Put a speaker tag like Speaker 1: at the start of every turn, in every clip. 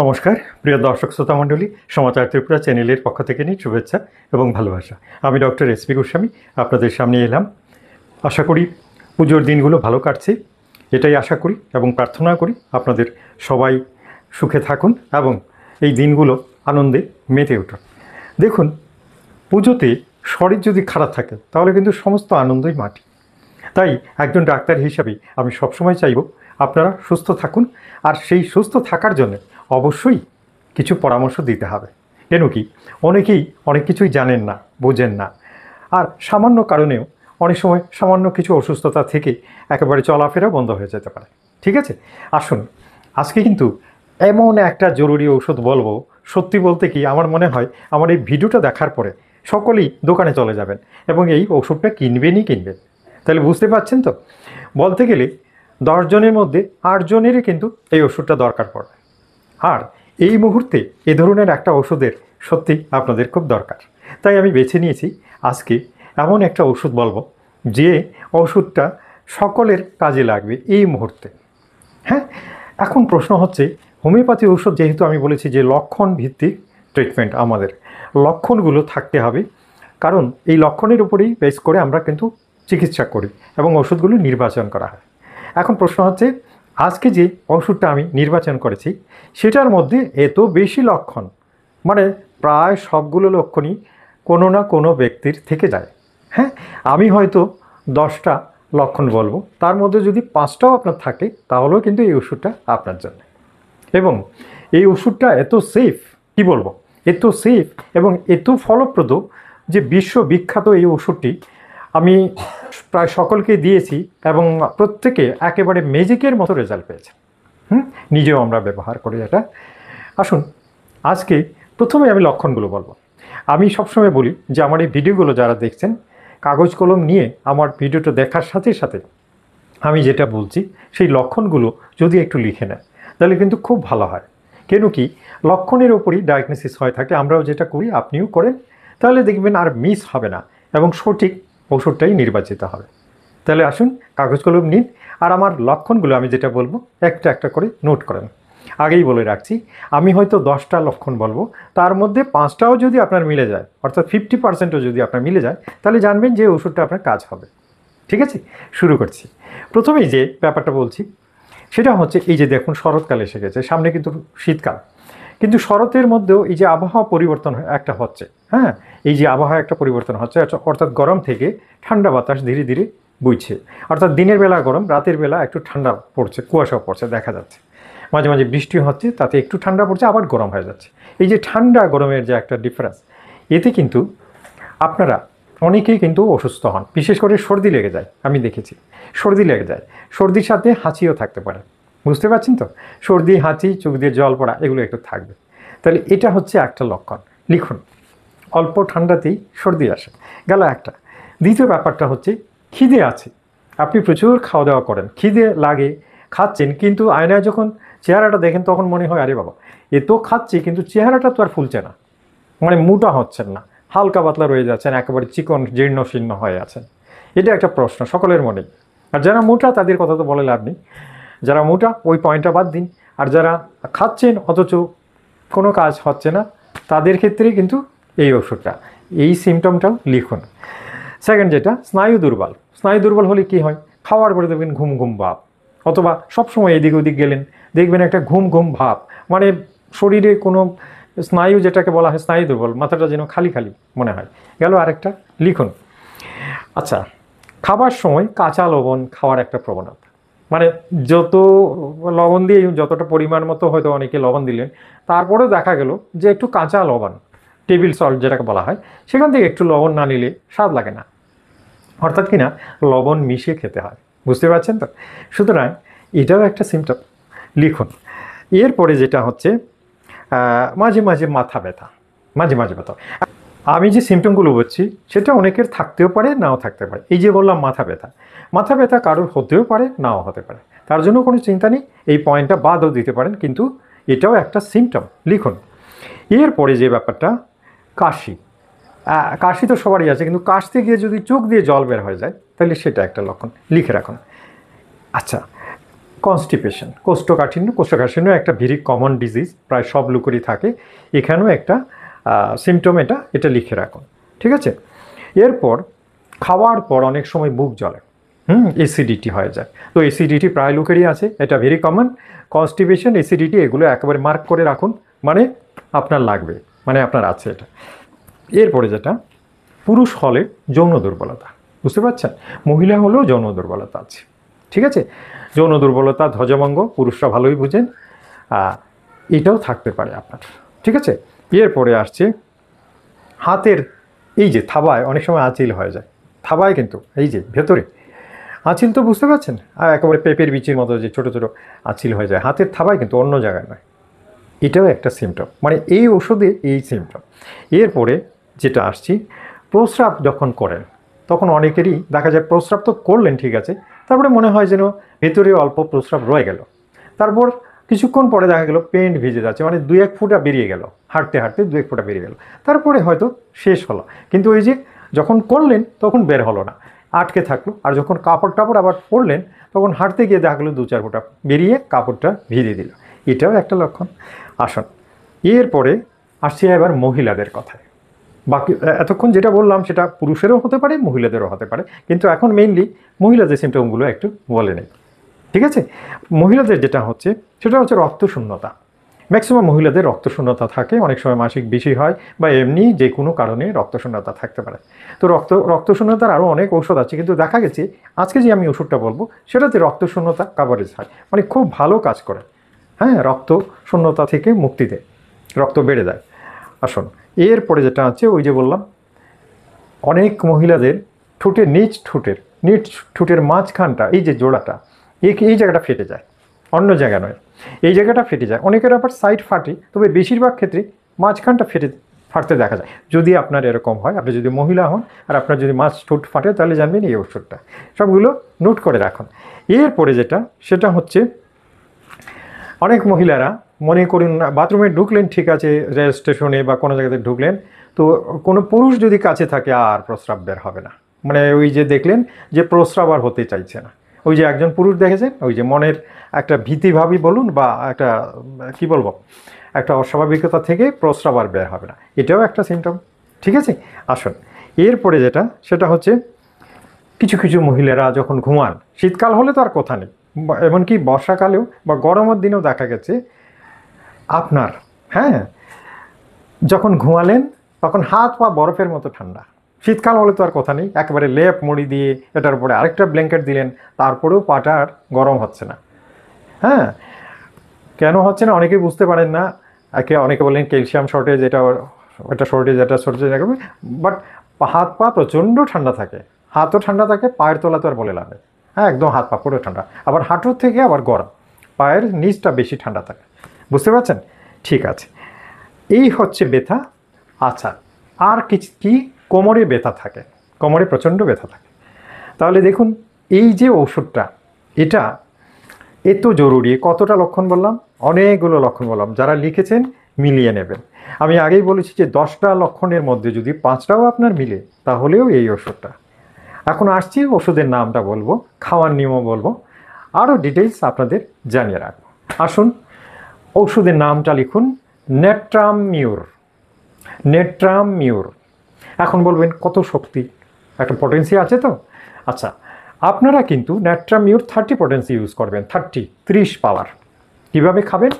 Speaker 1: নমস্কার প্রিয় দর্শক শ্রোতা মণ্ডলী সমাচার ত্রিপুরা চ্যানেলের পক্ষ থেকে নিয়ে শুভেচ্ছা এবং ভালোবাসা আমি ডক্টর এস পি গোস্বামী আপনাদের সামনে এলাম আশা করি পুজোর দিনগুলো ভালো কাটছে এটাই আশা করি এবং প্রার্থনা করি আপনাদের সবাই সুখে থাকুন এবং এই দিনগুলো আনন্দে মেতে উঠুন দেখুন পুজোতে শরীর যদি খারাপ থাকে তাহলে কিন্তু সমস্ত আনন্দই মাটি তাই একজন ডাক্তার হিসাবে আমি সবসময় চাইব আপনারা সুস্থ থাকুন আর সেই সুস্থ থাকার জন্য অবশ্যই কিছু পরামর্শ দিতে হবে কেন কি অনেকেই অনেক কিছুই জানেন না বোঝেন না আর সামান্য কারণেও অনেক সময় সামান্য কিছু অসুস্থতা থেকে একেবারে চলাফেরা বন্ধ হয়ে যেতে পারে ঠিক আছে আসুন আজকে কিন্তু এমন একটা জরুরি ঔষধ বলবো সত্যি বলতে কি আমার মনে হয় আমার এই ভিডিওটা দেখার পরে সকলেই দোকানে চলে যাবেন এবং এই ওষুধটা কিনবেনই কিনবেন তাহলে বুঝতে পারছেন তো বলতে গেলে দশজনের মধ্যে আটজনেরই কিন্তু এই ওষুধটা দরকার পড়বে আর এই মুহূর্তে এ ধরনের একটা ওষুধের সত্যি আপনাদের খুব দরকার তাই আমি বেছে নিয়েছি আজকে এমন একটা ওষুধ বলবো যে ওষুধটা সকলের কাজে লাগবে এই মুহূর্তে হ্যাঁ এখন প্রশ্ন হচ্ছে হোমিওপ্যাথি ওষুধ যেহেতু আমি বলেছি যে লক্ষণ ভিত্তিক ট্রিটমেন্ট আমাদের লক্ষণগুলো থাকতে হবে কারণ এই লক্ষণের উপরেই বেস করে আমরা কিন্তু চিকিৎসা করি এবং ওষুধগুলো নির্বাচন করা হয় এখন প্রশ্ন হচ্ছে আজকে যে ওষুধটা আমি নির্বাচন করেছি সেটার মধ্যে এত বেশি লক্ষণ মানে প্রায় সবগুলো লক্ষণই কোনো না কোনো ব্যক্তির থেকে যায় হ্যাঁ আমি হয়তো দশটা লক্ষণ বলবো তার মধ্যে যদি পাঁচটাও আপনার থাকে তাহলেও কিন্তু এই ওষুধটা আপনার জন্য এবং এই ওষুধটা এত সেফ কি বলবো এত সেফ এবং এত ফলপ্রদ যে বিশ্ববিখ্যাত এই ওষুধটি আমি প্রায় সকলকে দিয়েছি এবং প্রত্যেকে একেবারে ম্যাজিকের মতো রেজাল্ট পেয়েছে হুম নিজেও আমরা ব্যবহার করি এটা আসুন আজকে প্রথমে আমি লক্ষণগুলো বলবো আমি সবসময় বলি যে আমার এই ভিডিওগুলো যারা দেখছেন কাগজ কলম নিয়ে আমার ভিডিওটা দেখার সাথে সাথে আমি যেটা বলছি সেই লক্ষণগুলো যদি একটু লিখে নেয় তাহলে কিন্তু খুব ভালো হয় কেন কি লক্ষণের ওপরই ডায়াগনোসিস হয়ে থাকে আমরাও যেটা করি আপনিও করেন তাহলে দেখবেন আর মিস হবে না এবং সঠিক ওষুধটাই নির্বাচিত হবে তাহলে আসুন কাগজ কলম নিন আর আমার লক্ষণগুলো আমি যেটা বলবো একটা একটা করে নোট করেন আগেই বলে রাখছি আমি হয়তো দশটা লক্ষণ বলবো তার মধ্যে পাঁচটাও যদি আপনার মিলে যায় অর্থাৎ ফিফটি পার্সেন্টও যদি আপনার মিলে যায় তাহলে জানবেন যে ওষুধটা আপনার কাজ হবে ঠিক আছে শুরু করছি প্রথমেই যে ব্যাপারটা বলছি সেটা হচ্ছে এই যে দেখুন শরৎকাল এসে গেছে সামনে কিন্তু শীতকাল কিন্তু শরতের মধ্যেও এই যে আবহাওয়া পরিবর্তন একটা হচ্ছে হ্যাঁ এই যে আবহাওয়া একটা পরিবর্তন হচ্ছে অর্থাৎ গরম থেকে ঠান্ডা বাতাস ধীরে ধীরে বইছে অর্থাৎ দিনের বেলা গরম রাতের বেলা একটু ঠান্ডা পড়ছে কুয়াশা পড়ছে দেখা যাচ্ছে মাঝে মাঝে বৃষ্টি হচ্ছে তাতে একটু ঠান্ডা পড়ছে আবার গরম হয়ে যাচ্ছে এই যে ঠান্ডা গরমের যে একটা ডিফারেন্স এতে কিন্তু আপনারা অনেকেই কিন্তু অসুস্থ হন বিশেষ করে সর্দি লেগে যায় আমি দেখেছি সর্দি লেগে যায় সর্দির সাথে হাঁচিও থাকতে পারে বুঝতে পারছেন তো সর্দি হাঁচি চোখ দিয়ে জল পড়া এগুলো একটু থাকবে তাহলে এটা হচ্ছে একটা লক্ষণ লিখুন অল্প ঠান্ডাতেই সর্দি আসে গেল একটা দ্বিতীয় ব্যাপারটা হচ্ছে খিদে আছে আপনি প্রচুর খাওয়া দাওয়া করেন খিদে লাগে খাচ্ছেন কিন্তু আয়নায় যখন চেহারাটা দেখেন তখন মনে হয় আরে বাবা এ তো খাচ্ছি কিন্তু চেহারাটা তো আর ফুলছে না মানে মোটা হচ্ছেন না হালকা পাতলা রয়ে যাচ্ছেন একেবারে চিকন জীর্ণ শীর্ণ হয়ে আছেন এটা একটা প্রশ্ন সকলের মনেই আর যারা মোটা তাদের কথা তো বলে লাভ নেই যারা মোটা ওই পয়েন্টটা বাদ দিন আর যারা খাচ্ছেন অথচ কোনো কাজ হচ্ছে না তাদের ক্ষেত্রে কিন্তু এই ওষুধটা এই সিমটমটাও লিখুন সেকেন্ড যেটা স্নায়ু দুর্বল স্নায়ু দুর্বল হলে কি হয় খাওয়ার পরে দেখবেন ঘুম ঘুম ভাব অথবা সবসময় এদিক ওদিক গেলেন দেখবেন একটা ঘুম ঘুম ভাব মানে শরীরে কোনো স্নায়ু যেটাকে বলা হয় স্নায়ু দুর্বল মাথাটা যেন খালি খালি মনে হয় গেল আরেকটা লিখুন আচ্ছা খাবার সময় কাঁচা লবণ খাওয়ার একটা প্রবণতা মানে যত লবণ দিয়ে যতটা পরিমাণ মতো হয়তো অনেকে লবণ দিলেন তারপরেও দেখা গেল যে একটু কাঁচা লবণ টেবিল সল্ট যেটাকে বলা হয় সেখান থেকে একটু লবণ না নিলে স্বাদ লাগে না অর্থাৎ কিনা লবণ মিশিয়ে খেতে হয় বুঝতে পারছেন তো সুতরাং এটাও একটা সিমটম লিখুন এরপরে যেটা হচ্ছে মাঝে মাঝে মাথা ব্যথা মাঝে মাঝে ব্যথা আমি যে সিমটমগুলো বলছি সেটা অনেকের থাকতেও পারে নাও থাকতে পারে এই যে বললাম মাথা ব্যথা মাথা ব্যথা কারোর হতেও পারে নাও হতে পারে তার জন্য কোনো চিন্তা নেই এই পয়েন্টটা বাদও দিতে পারেন কিন্তু এটাও একটা সিমটম লিখুন এরপরে যে ব্যাপারটা কাশি কাশি তো সবারই আছে কিন্তু কাশতে গিয়ে যদি চোখ দিয়ে জল বের হয়ে যায় তাহলে সেটা একটা লক্ষণ লিখে রাখুন আচ্ছা কনস্টিপেশন কোষ্ঠকাঠিন্য কোষ্ঠকাঠিন্য একটা ভেরি কমন ডিজিজ প্রায় সব লোকেরই থাকে এখানেও একটা সিমটম এটা এটা লিখে রাখুন ঠিক আছে এরপর খাওয়ার পর অনেক সময় বুক জলে হুম এসিডিটি হয়ে যায় তো এসিডিটি প্রায় লুকেরই আছে এটা ভেরি কমন কনস্টিপেশন এসিডিটি এগুলো একেবারে মার্ক করে রাখুন মানে আপনার লাগবে মানে আপনার আছে এটা এরপরে যেটা পুরুষ হলে যৌন দুর্বলতা বুঝতে পারছেন মহিলা হলেও যৌন দুর্বলতা আছে ঠিক আছে যৌন দুর্বলতা ধ্বজমঙ্গ পুরুষরা ভালোই বুঝেন এটাও থাকতে পারে আপনার ঠিক আছে এরপরে আসছে হাতের এই যে থাবায় অনেক সময় আঁচিল হয়ে যায় থাবায় কিন্তু এই যে ভেতরে আঁচিল তো বুঝতে পারছেন আর একেবারে পেপের বিচির মতো যে ছোটো ছোটো আঁচিল হয়ে যায় হাতের থাবায় কিন্তু অন্য জায়গায় নয় এটাও একটা সিমটম মানে এই ওষুধে এই সিমটম এরপরে যেটা আসছি প্রস্রাব যখন করেন তখন অনেকেরই দেখা যায় প্রস্রাব তো করলেন ঠিক আছে তারপরে মনে হয় যেন ভেতরে অল্প প্রস্রাব রয়ে গেল তারপর কিছুক্ষণ পরে দেখা গেল পেন্ট ভিজে যাচ্ছে মানে দু এক ফুটা বেরিয়ে গেল হাঁটতে হাঁটতে দু এক ফুটা বেরিয়ে গেল তারপরে হয়তো শেষ হলো কিন্তু ওই যে যখন করলেন তখন বের হলো না আটকে থাকলো আর যখন কাপড় টাপড় আবার পরলেন তখন হাঁটতে গিয়ে দেখা গেলো দু চার ফুটা বেরিয়ে কাপড়টা ভিজিয়ে দিল এটাও একটা লক্ষণ আসুন এরপরে আসছি এবার মহিলাদের কথায় বাকি এতক্ষণ যেটা বললাম সেটা পুরুষেরও হতে পারে মহিলাদেরও হতে পারে কিন্তু এখন মেইনলি মহিলাদের সিমটমগুলো একটু বলে নেই ঠিক আছে মহিলাদের যেটা হচ্ছে সেটা হচ্ছে রক্তশূন্যতা ম্যাক্সিমাম মহিলাদের রক্তশূন্যতা থাকে অনেক সময় মাসিক বেশি হয় বা এমনি যে কোনো কারণে রক্তশূন্যতা থাকতে পারে তো রক্ত রক্তশূন্যতার আরও অনেক ঔষধ আছে কিন্তু দেখা গেছে আজকে যে আমি ওষুধটা বলবো সেটাতে রক্তশূন্যতা কাভারেজ হয় মানে খুব ভালো কাজ করে হ্যাঁ রক্ত শূন্যতা থেকে মুক্তি দেয় রক্ত বেড়ে যায় আসুন এরপরে যেটা আছে ওই যে বললাম অনেক মহিলাদের ঠোঁটের নিচ ঠোঁটের নিচ ঠোঁটের মাঝখানটা এই যে জোড়াটা এই এই জায়গাটা ফেটে যায় অন্য জায়গা নয় এই জায়গাটা ফেটে যায় অনেকের আবার সাইড ফাটে তবে বেশিরভাগ ক্ষেত্রে মাঝখানটা ফেটে ফাটতে দেখা যায় যদি আপনার এরকম হয় আপনি যদি মহিলা হন আর আপনার যদি মাছ ঠোঁট ফাটে তাহলে জানবেন এই ওষুধটা সবগুলো নোট করে রাখুন এরপরে যেটা সেটা হচ্ছে অনেক মহিলারা মনে করুন বাথরুমে ঢুকলেন ঠিক আছে রেল স্টেশনে বা কোনো জায়গাতে ঢুকলেন তো কোনো পুরুষ যদি কাছে থাকে আর প্রস্রাব বের হবে না মানে ওই যে দেখলেন যে প্রস্রাব আর হতে চাইছে না ওই যে একজন পুরুষ দেখেছেন ওই যে মনের একটা ভীতিভাবই বলুন বা একটা কি বলবো একটা অস্বাভাবিকতা থেকে প্রস্রাব আর বের হবে না এটাও একটা সিমটম ঠিক আছে আসুন এরপরে যেটা সেটা হচ্ছে কিছু কিছু মহিলারা যখন ঘুমান শীতকাল হলে তো আর কথা নেই এমনকি বর্ষাকালেও বা গরমের দিনেও দেখা গেছে আপনার হ্যাঁ যখন ঘুমালেন তখন হাত পা বরফের মতো ঠান্ডা শীতকাল হলে তো আর কথা নেই একেবারে লেপ মুড়ি দিয়ে এটার উপরে আরেকটা ব্ল্যাঙ্কেট দিলেন তারপরেও পাটার গরম হচ্ছে না হ্যাঁ কেন হচ্ছে না অনেকেই বুঝতে পারেন না একে অনেকে বললেন ক্যালসিয়াম শর্টেজ এটা এটা শর্টেজ এটা শর্টেজ বাট হাত পা প্রচণ্ড ঠান্ডা থাকে হাতও ঠান্ডা থাকে পায়ের তোলা তো আর বলে লাগে হ্যাঁ একদম হাত পা পুরো ঠান্ডা আবার হাঁটুর থেকে আবার গরম পায়ের নিচটা বেশি ঠান্ডা থাকে বুঝতে পারছেন ঠিক আছে এই হচ্ছে ব্যথা আচ্ছা আর কিছু কি কোমরে ব্যথা থাকে কোমরে প্রচণ্ড ব্যথা থাকে তাহলে দেখুন এই যে ওষুধটা এটা এত জরুরি কতটা লক্ষণ বললাম অনেকগুলো লক্ষণ বললাম যারা লিখেছেন মিলিয়ে নেবেন আমি আগেই বলেছি যে দশটা লক্ষণের মধ্যে যদি পাঁচটাও আপনার মিলে তাহলেও এই ওষুধটা এখন আসছি ওষুধের নামটা বলবো খাওয়ার নিয়মও বলবো আরও ডিটেলস আপনাদের জানিয়ে রাখবো আসুন ওষুধের নামটা লিখুন নেট্রাম মিউর নেট্রাম মিউর এখন বলবেন কত শক্তি একটা পটেন্সি আছে তো আচ্ছা আপনারা কিন্তু Natrum mur thirty potency use করবেন থার্টি ত্রিশ পাওয়ার কীভাবে খাবেন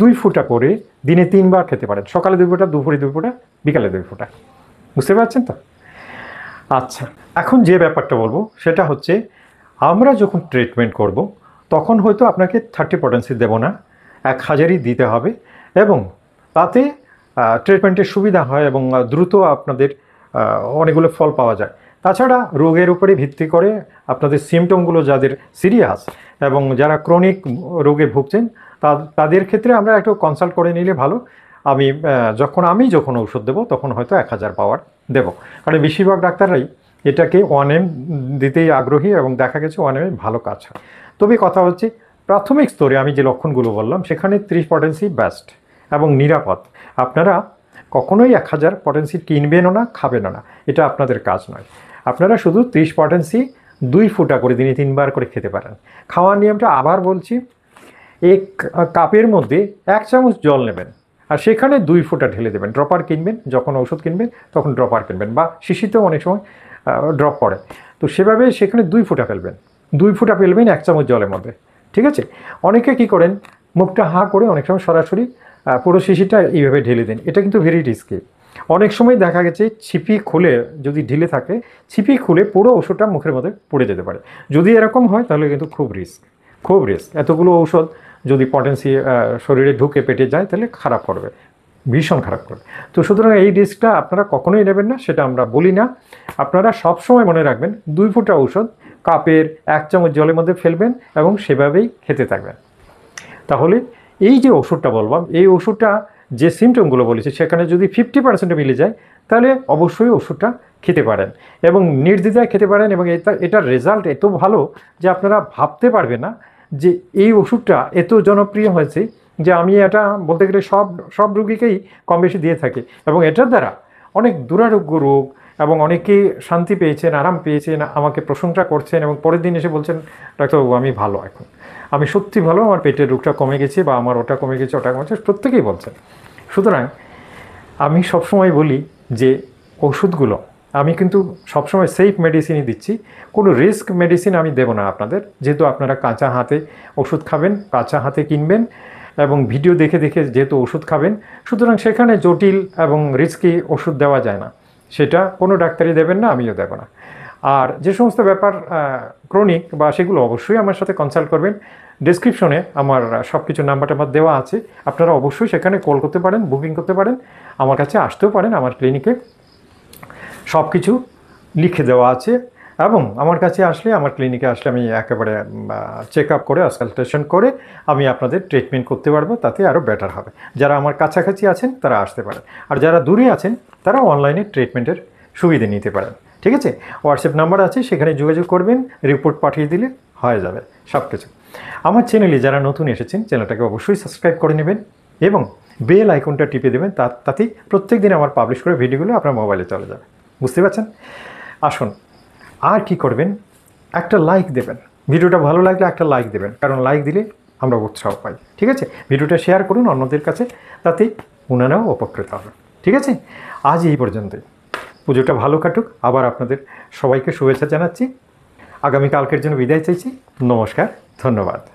Speaker 1: দুই ফুটা করে দিনে তিনবার খেতে পারেন সকালে দুই ফুটা দুপুরে দুই ফুটা বিকালে দুই ফুটা বুঝতে পারছেন তো আচ্ছা এখন যে ব্যাপারটা বলবো সেটা হচ্ছে আমরা যখন ট্রিটমেন্ট করব তখন হয়তো আপনাকে থার্টি পটেন্সি দেবো না এক হাজারই দিতে হবে এবং তাতে ট্রিটমেন্টের সুবিধা হয় এবং দ্রুত আপনাদের অনেকগুলো ফল পাওয়া যায় তাছাড়া রোগের উপরে ভিত্তি করে আপনাদের সিমটমগুলো যাদের সিরিয়াস এবং যারা ক্রনিক রোগে ভুগছেন তাদের ক্ষেত্রে আমরা একটু কনসাল্ট করে নিলে ভালো আমি যখন আমি যখন ওষুধ দেবো তখন হয়তো এক হাজার পাওয়ার দেবো কারণ বেশিরভাগ ডাক্তাররাই এটাকে ওয়ান এম দিতেই আগ্রহী এবং দেখা গেছে ওয়ান এমে ভালো কাজ হয় তবে কথা হচ্ছে প্রাথমিক স্তরে আমি যে লক্ষণগুলো বললাম সেখানে ত্রিশ পটেন্সি বেস্ট এবং নিরাপদ আপনারা কখনোই এক হাজার পটেন্সি কিনবেনও না খাবেনও না এটা আপনাদের কাজ নয় আপনারা শুধু ত্রিশ পটেন্সি দুই ফুটা করে দিনে তিনবার করে খেতে পারেন খাওয়ার নিয়মটা আবার বলছি এক কাপের মধ্যে এক চামচ জল নেবেন আর সেখানে দুই ফুটা ঢেলে দেবেন ড্রপার কিনবেন যখন ওষুধ কিনবেন তখন ড্রপার কিনবেন বা শিশিতেও অনেক সময় ড্রপ পড়ে তো সেভাবে সেখানে দুই ফুটা ফেলবেন দুই ফুটা ফেলবেন এক চামচ জলের মধ্যে ঠিক আছে অনেকে কি করেন মুখটা হাঁ করে অনেক সময় সরাসরি পুরো শিশিটা এইভাবে ঢেলে দেন এটা কিন্তু ভেরি রিস্কি অনেক সময় দেখা গেছে ছিপি খুলে যদি ঢিলে থাকে ছিপি খুলে পুরো ওষুধটা মুখের মধ্যে পড়ে যেতে পারে যদি এরকম হয় তাহলে কিন্তু খুব রিস্ক খুব রিস্ক এতগুলো ঔষধ যদি পটেন্সি শরীরে ঢুকে পেটে যায় তাহলে খারাপ করবে ভীষণ খারাপ করে তো সুতরাং এই রিস্কটা আপনারা কখনোই নেবেন না সেটা আমরা বলি না আপনারা সব সময় মনে রাখবেন দুই ফুটা ঔষধ কাপের এক চামচ জলের মধ্যে ফেলবেন এবং সেভাবেই খেতে থাকবেন তাহলে এই যে ওষুধটা বলবাম এই ওষুধটা যে সিমটমগুলো বলেছে সেখানে যদি ফিফটি পার্সেন্ট মিলে যায় তাহলে অবশ্যই ওষুধটা খেতে পারেন এবং নির্দ্বিধায় খেতে পারেন এবং এটা এটার রেজাল্ট এত ভালো যে আপনারা ভাবতে পারবে না যে এই ওষুধটা এত জনপ্রিয় হয়েছে যে আমি এটা বলতে গেলে সব সব রুগীকেই কম বেশি দিয়ে থাকি এবং এটার দ্বারা অনেক দুরারোগ্য রোগ এবং অনেকেই শান্তি পেয়েছেন আরাম পেয়েছেন আমাকে প্রশংসা করছেন এবং পরের দিন এসে বলছেন ডাক্তারবাবু আমি ভালো এখন আমি সত্যি ভালো আমার পেটের রোগটা কমে গেছে বা আমার ওটা কমে গেছে ওটা কমেছে প্রত্যেকেই বলছেন সুতরাং আমি সবসময় বলি যে ওষুধগুলো আমি কিন্তু সবসময় সেফ মেডিসিনই দিচ্ছি কোনো রিস্ক মেডিসিন আমি দেব না আপনাদের যেহেতু আপনারা কাঁচা হাতে ওষুধ খাবেন কাঁচা হাতে কিনবেন এবং ভিডিও দেখে দেখে যেহেতু ওষুধ খাবেন সুতরাং সেখানে জটিল এবং রিস্কি ওষুধ দেওয়া যায় না সেটা কোনো ডাক্তারই দেবেন না আমিও দেব না আর যে সমস্ত ব্যাপার ক্রনিক বা সেগুলো অবশ্যই আমার সাথে কনসাল্ট করবেন ডিসক্রিপশনে আমার সব কিছু নাম্বারটা আমার দেওয়া আছে আপনারা অবশ্যই সেখানে কল করতে পারেন বুকিং করতে পারেন আমার কাছে আসতেও পারেন আমার ক্লিনিকে সব কিছু লিখে দেওয়া আছে এবং আমার কাছে আসলে আমার ক্লিনিকে আসলে আমি একেবারে চেক আপ করে কনসালটেশন করে আমি আপনাদের ট্রিটমেন্ট করতে পারবো তাতে আরও বেটার হবে যারা আমার কাছাকাছি আছেন তারা আসতে পারেন আর যারা দূরে আছেন তারা অনলাইনে ট্রিটমেন্টের সুবিধে নিতে পারেন ঠিক আছে হোয়াটসঅ্যাপ নাম্বার আছে সেখানে যোগাযোগ করবেন রিপোর্ট পাঠিয়ে দিলে হয়ে যাবে সব কিছু আমার চ্যানেলে যারা নতুন এসেছেন চ্যানেলটাকে অবশ্যই সাবস্ক্রাইব করে নেবেন এবং বেল আইকনটা টিপে দেবেন তাতেই প্রত্যেক দিন আমার পাবলিশ করে ভিডিওগুলো আপনার মোবাইলে চলে যাবে বুঝতে পারছেন আসুন আর কি করবেন একটা লাইক দেবেন ভিডিওটা ভালো লাগলে একটা লাইক দেবেন কারণ লাইক দিলে আমরা উৎসাহ পাই ঠিক আছে ভিডিওটা শেয়ার করুন অন্যদের কাছে তাতে ওনারাও উপকৃত হবেন ঠিক আছে আজ এই পর্যন্তই পুজোটা ভালো কাটুক আবার আপনাদের সবাইকে শুভেচ্ছা জানাচ্ছি আগামী কালকের জন্য বিদায় চাইছি নমস্কার ধন্যবাদ